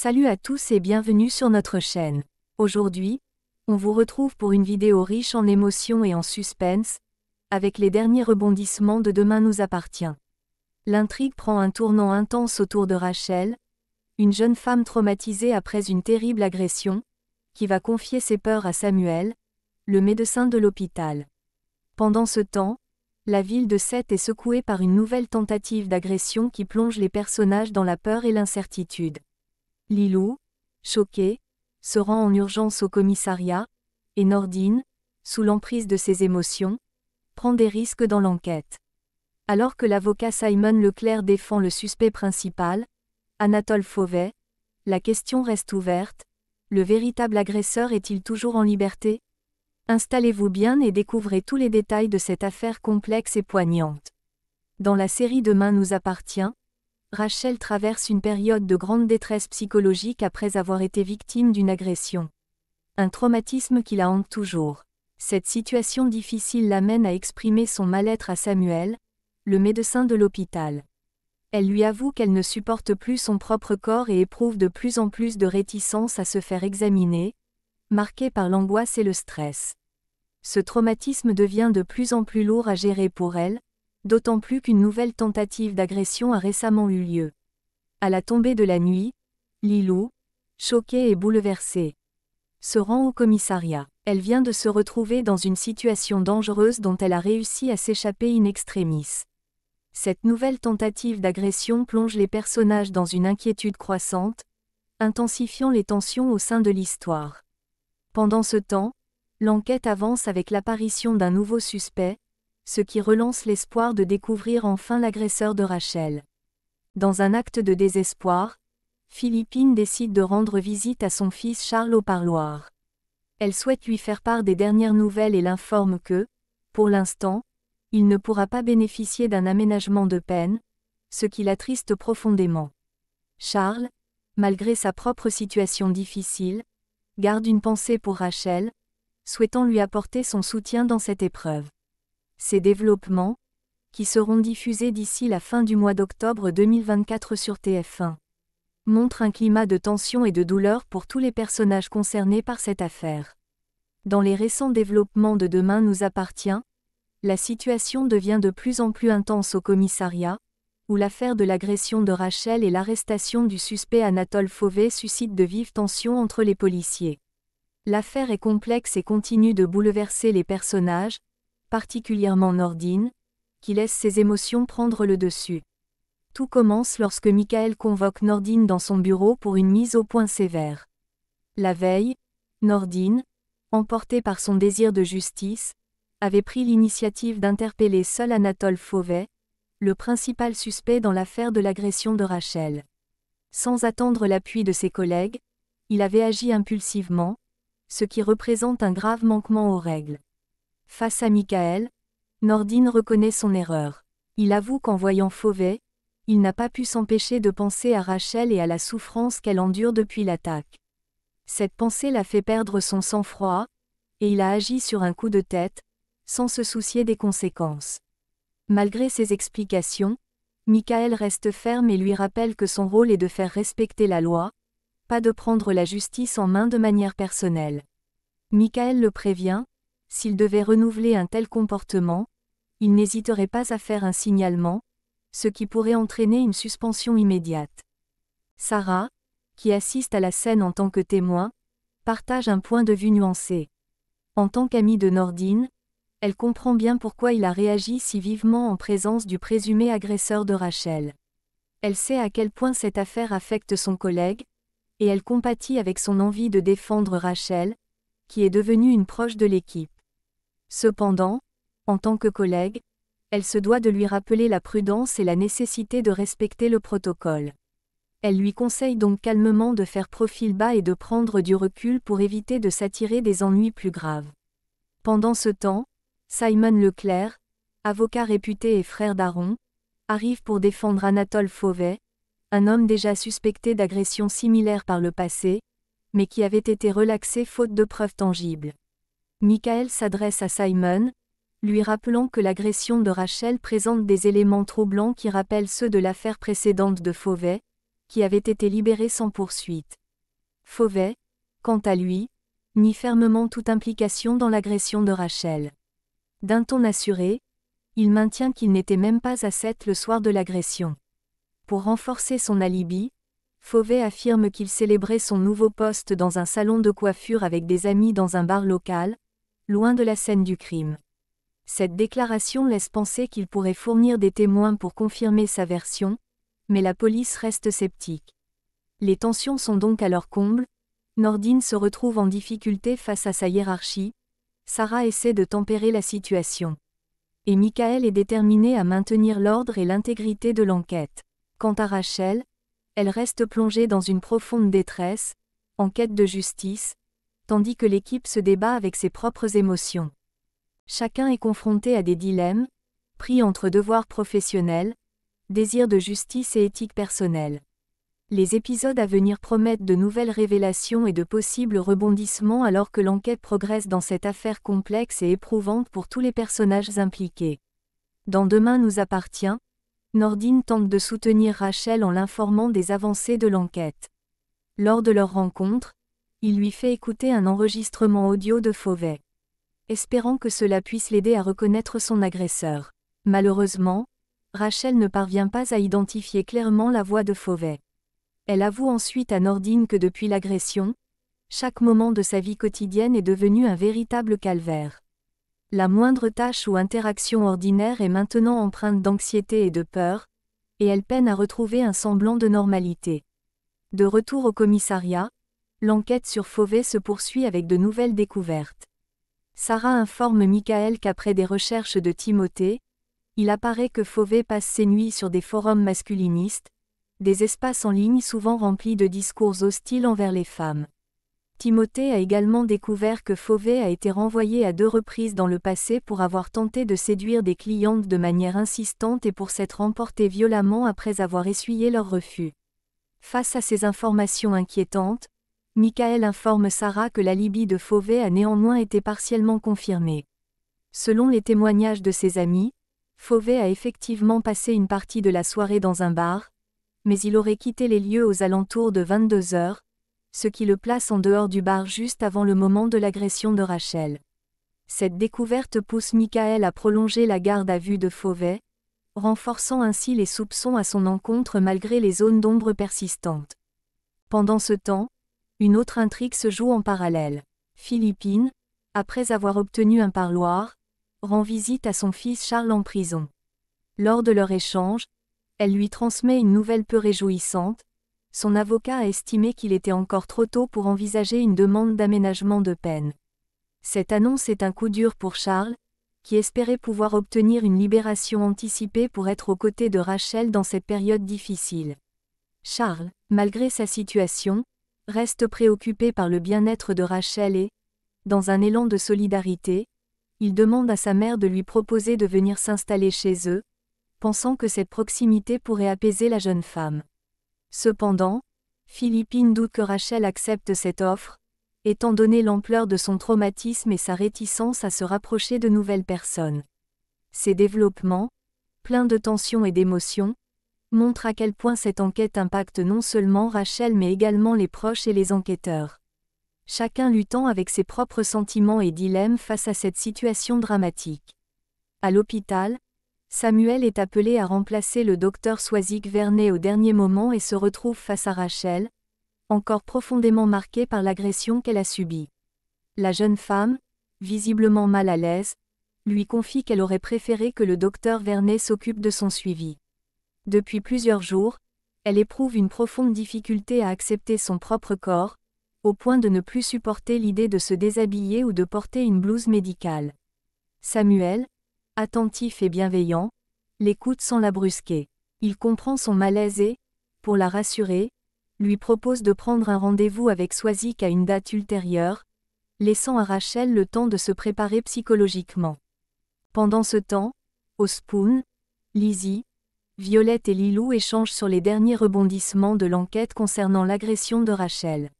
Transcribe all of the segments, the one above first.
Salut à tous et bienvenue sur notre chaîne. Aujourd'hui, on vous retrouve pour une vidéo riche en émotions et en suspense, avec les derniers rebondissements de Demain nous appartient. L'intrigue prend un tournant intense autour de Rachel, une jeune femme traumatisée après une terrible agression, qui va confier ses peurs à Samuel, le médecin de l'hôpital. Pendant ce temps, la ville de Seth est secouée par une nouvelle tentative d'agression qui plonge les personnages dans la peur et l'incertitude. Lilou, choqué, se rend en urgence au commissariat, et Nordine, sous l'emprise de ses émotions, prend des risques dans l'enquête. Alors que l'avocat Simon Leclerc défend le suspect principal, Anatole Fauvet, la question reste ouverte, le véritable agresseur est-il toujours en liberté Installez-vous bien et découvrez tous les détails de cette affaire complexe et poignante. Dans la série Demain nous appartient, Rachel traverse une période de grande détresse psychologique après avoir été victime d'une agression. Un traumatisme qui la hante toujours. Cette situation difficile l'amène à exprimer son mal-être à Samuel, le médecin de l'hôpital. Elle lui avoue qu'elle ne supporte plus son propre corps et éprouve de plus en plus de réticence à se faire examiner, marquée par l'angoisse et le stress. Ce traumatisme devient de plus en plus lourd à gérer pour elle, d'autant plus qu'une nouvelle tentative d'agression a récemment eu lieu. À la tombée de la nuit, Lilou, choquée et bouleversée, se rend au commissariat. Elle vient de se retrouver dans une situation dangereuse dont elle a réussi à s'échapper in extremis. Cette nouvelle tentative d'agression plonge les personnages dans une inquiétude croissante, intensifiant les tensions au sein de l'histoire. Pendant ce temps, l'enquête avance avec l'apparition d'un nouveau suspect, ce qui relance l'espoir de découvrir enfin l'agresseur de Rachel. Dans un acte de désespoir, Philippine décide de rendre visite à son fils Charles au parloir. Elle souhaite lui faire part des dernières nouvelles et l'informe que, pour l'instant, il ne pourra pas bénéficier d'un aménagement de peine, ce qui l'attriste profondément. Charles, malgré sa propre situation difficile, garde une pensée pour Rachel, souhaitant lui apporter son soutien dans cette épreuve. Ces développements, qui seront diffusés d'ici la fin du mois d'octobre 2024 sur TF1, montrent un climat de tension et de douleur pour tous les personnages concernés par cette affaire. Dans les récents développements de Demain nous appartient, la situation devient de plus en plus intense au commissariat, où l'affaire de l'agression de Rachel et l'arrestation du suspect Anatole Fauvet suscitent de vives tensions entre les policiers. L'affaire est complexe et continue de bouleverser les personnages, particulièrement Nordine, qui laisse ses émotions prendre le dessus. Tout commence lorsque Michael convoque Nordine dans son bureau pour une mise au point sévère. La veille, Nordine, emportée par son désir de justice, avait pris l'initiative d'interpeller seul Anatole Fauvet, le principal suspect dans l'affaire de l'agression de Rachel. Sans attendre l'appui de ses collègues, il avait agi impulsivement, ce qui représente un grave manquement aux règles. Face à Michael, Nordine reconnaît son erreur. Il avoue qu'en voyant Fauvet, il n'a pas pu s'empêcher de penser à Rachel et à la souffrance qu'elle endure depuis l'attaque. Cette pensée l'a fait perdre son sang-froid, et il a agi sur un coup de tête, sans se soucier des conséquences. Malgré ses explications, Michael reste ferme et lui rappelle que son rôle est de faire respecter la loi, pas de prendre la justice en main de manière personnelle. Michael le prévient, s'il devait renouveler un tel comportement, il n'hésiterait pas à faire un signalement, ce qui pourrait entraîner une suspension immédiate. Sarah, qui assiste à la scène en tant que témoin, partage un point de vue nuancé. En tant qu'amie de Nordine, elle comprend bien pourquoi il a réagi si vivement en présence du présumé agresseur de Rachel. Elle sait à quel point cette affaire affecte son collègue, et elle compatit avec son envie de défendre Rachel, qui est devenue une proche de l'équipe. Cependant, en tant que collègue, elle se doit de lui rappeler la prudence et la nécessité de respecter le protocole. Elle lui conseille donc calmement de faire profil bas et de prendre du recul pour éviter de s'attirer des ennuis plus graves. Pendant ce temps, Simon Leclerc, avocat réputé et frère d'Aaron, arrive pour défendre Anatole Fauvet, un homme déjà suspecté d'agressions similaires par le passé, mais qui avait été relaxé faute de preuves tangibles. Michael s'adresse à Simon, lui rappelant que l'agression de Rachel présente des éléments troublants qui rappellent ceux de l'affaire précédente de Fauvet, qui avait été libéré sans poursuite. Fauvet, quant à lui, nie fermement toute implication dans l'agression de Rachel. D'un ton assuré, il maintient qu'il n'était même pas à 7 le soir de l'agression. Pour renforcer son alibi, Fauvet affirme qu'il célébrait son nouveau poste dans un salon de coiffure avec des amis dans un bar local, loin de la scène du crime. Cette déclaration laisse penser qu'il pourrait fournir des témoins pour confirmer sa version, mais la police reste sceptique. Les tensions sont donc à leur comble, Nordine se retrouve en difficulté face à sa hiérarchie, Sarah essaie de tempérer la situation. Et Michael est déterminé à maintenir l'ordre et l'intégrité de l'enquête. Quant à Rachel, elle reste plongée dans une profonde détresse, en quête de justice, tandis que l'équipe se débat avec ses propres émotions. Chacun est confronté à des dilemmes, pris entre devoirs professionnels, désir de justice et éthique personnelle. Les épisodes à venir promettent de nouvelles révélations et de possibles rebondissements alors que l'enquête progresse dans cette affaire complexe et éprouvante pour tous les personnages impliqués. Dans Demain nous appartient, Nordine tente de soutenir Rachel en l'informant des avancées de l'enquête. Lors de leur rencontre, il lui fait écouter un enregistrement audio de Fauvet. Espérant que cela puisse l'aider à reconnaître son agresseur. Malheureusement, Rachel ne parvient pas à identifier clairement la voix de Fauvet. Elle avoue ensuite à Nordine que depuis l'agression, chaque moment de sa vie quotidienne est devenu un véritable calvaire. La moindre tâche ou interaction ordinaire est maintenant empreinte d'anxiété et de peur, et elle peine à retrouver un semblant de normalité. De retour au commissariat, L'enquête sur Fauvet se poursuit avec de nouvelles découvertes. Sarah informe Michael qu'après des recherches de Timothée, il apparaît que Fauvet passe ses nuits sur des forums masculinistes, des espaces en ligne souvent remplis de discours hostiles envers les femmes. Timothée a également découvert que Fauvet a été renvoyé à deux reprises dans le passé pour avoir tenté de séduire des clientes de manière insistante et pour s'être emporté violemment après avoir essuyé leur refus. Face à ces informations inquiétantes, Michael informe Sarah que la Libye de Fauvet a néanmoins été partiellement confirmée. Selon les témoignages de ses amis, Fauvet a effectivement passé une partie de la soirée dans un bar, mais il aurait quitté les lieux aux alentours de 22 heures, ce qui le place en dehors du bar juste avant le moment de l'agression de Rachel. Cette découverte pousse Michael à prolonger la garde à vue de Fauvet, renforçant ainsi les soupçons à son encontre malgré les zones d'ombre persistantes. Pendant ce temps, une autre intrigue se joue en parallèle. Philippine, après avoir obtenu un parloir, rend visite à son fils Charles en prison. Lors de leur échange, elle lui transmet une nouvelle peu réjouissante. Son avocat a estimé qu'il était encore trop tôt pour envisager une demande d'aménagement de peine. Cette annonce est un coup dur pour Charles, qui espérait pouvoir obtenir une libération anticipée pour être aux côtés de Rachel dans cette période difficile. Charles, malgré sa situation, reste préoccupé par le bien-être de Rachel et, dans un élan de solidarité, il demande à sa mère de lui proposer de venir s'installer chez eux, pensant que cette proximité pourrait apaiser la jeune femme. Cependant, Philippine doute que Rachel accepte cette offre, étant donné l'ampleur de son traumatisme et sa réticence à se rapprocher de nouvelles personnes. Ces développements, pleins de tensions et d'émotions, montre à quel point cette enquête impacte non seulement Rachel mais également les proches et les enquêteurs. Chacun luttant avec ses propres sentiments et dilemmes face à cette situation dramatique. À l'hôpital, Samuel est appelé à remplacer le docteur swazik Vernet au dernier moment et se retrouve face à Rachel, encore profondément marquée par l'agression qu'elle a subie. La jeune femme, visiblement mal à l'aise, lui confie qu'elle aurait préféré que le docteur Vernet s'occupe de son suivi. Depuis plusieurs jours, elle éprouve une profonde difficulté à accepter son propre corps, au point de ne plus supporter l'idée de se déshabiller ou de porter une blouse médicale. Samuel, attentif et bienveillant, l'écoute sans la brusquer. Il comprend son malaise et, pour la rassurer, lui propose de prendre un rendez-vous avec Swazik à une date ultérieure, laissant à Rachel le temps de se préparer psychologiquement. Pendant ce temps, au Spoon, Lizzie, Violette et Lilou échangent sur les derniers rebondissements de l'enquête concernant l'agression de Rachel.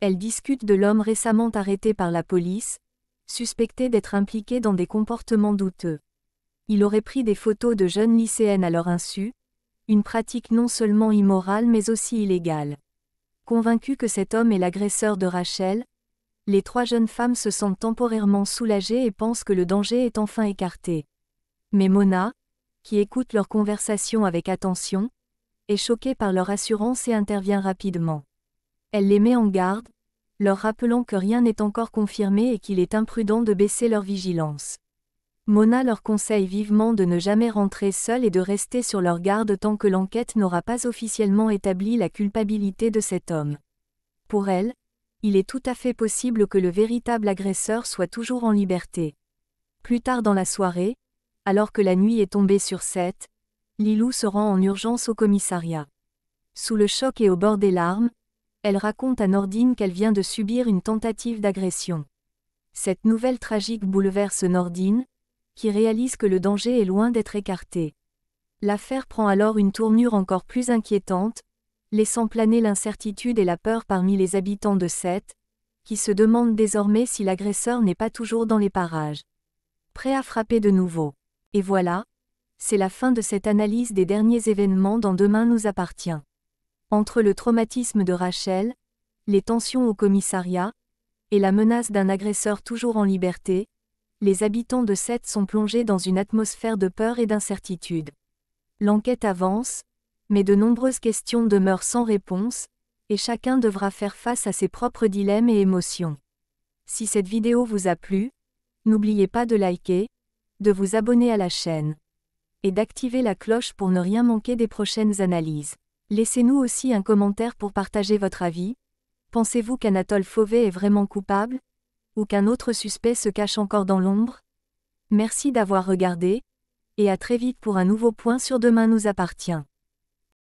Elles discutent de l'homme récemment arrêté par la police, suspecté d'être impliqué dans des comportements douteux. Il aurait pris des photos de jeunes lycéennes à leur insu, une pratique non seulement immorale mais aussi illégale. Convaincues que cet homme est l'agresseur de Rachel, les trois jeunes femmes se sentent temporairement soulagées et pensent que le danger est enfin écarté. Mais Mona, qui écoute leur conversation avec attention, est choquée par leur assurance et intervient rapidement. Elle les met en garde, leur rappelant que rien n'est encore confirmé et qu'il est imprudent de baisser leur vigilance. Mona leur conseille vivement de ne jamais rentrer seule et de rester sur leur garde tant que l'enquête n'aura pas officiellement établi la culpabilité de cet homme. Pour elle, il est tout à fait possible que le véritable agresseur soit toujours en liberté. Plus tard dans la soirée, alors que la nuit est tombée sur Seth, Lilou se rend en urgence au commissariat. Sous le choc et au bord des larmes, elle raconte à Nordine qu'elle vient de subir une tentative d'agression. Cette nouvelle tragique bouleverse Nordine, qui réalise que le danger est loin d'être écarté. L'affaire prend alors une tournure encore plus inquiétante, laissant planer l'incertitude et la peur parmi les habitants de Sète, qui se demandent désormais si l'agresseur n'est pas toujours dans les parages. Prêt à frapper de nouveau. Et voilà, c'est la fin de cette analyse des derniers événements dans Demain nous appartient. Entre le traumatisme de Rachel, les tensions au commissariat, et la menace d'un agresseur toujours en liberté, les habitants de Sète sont plongés dans une atmosphère de peur et d'incertitude. L'enquête avance, mais de nombreuses questions demeurent sans réponse, et chacun devra faire face à ses propres dilemmes et émotions. Si cette vidéo vous a plu, n'oubliez pas de liker, de vous abonner à la chaîne et d'activer la cloche pour ne rien manquer des prochaines analyses. Laissez-nous aussi un commentaire pour partager votre avis. Pensez-vous qu'Anatole Fauvet est vraiment coupable Ou qu'un autre suspect se cache encore dans l'ombre Merci d'avoir regardé, et à très vite pour un nouveau point sur Demain nous appartient.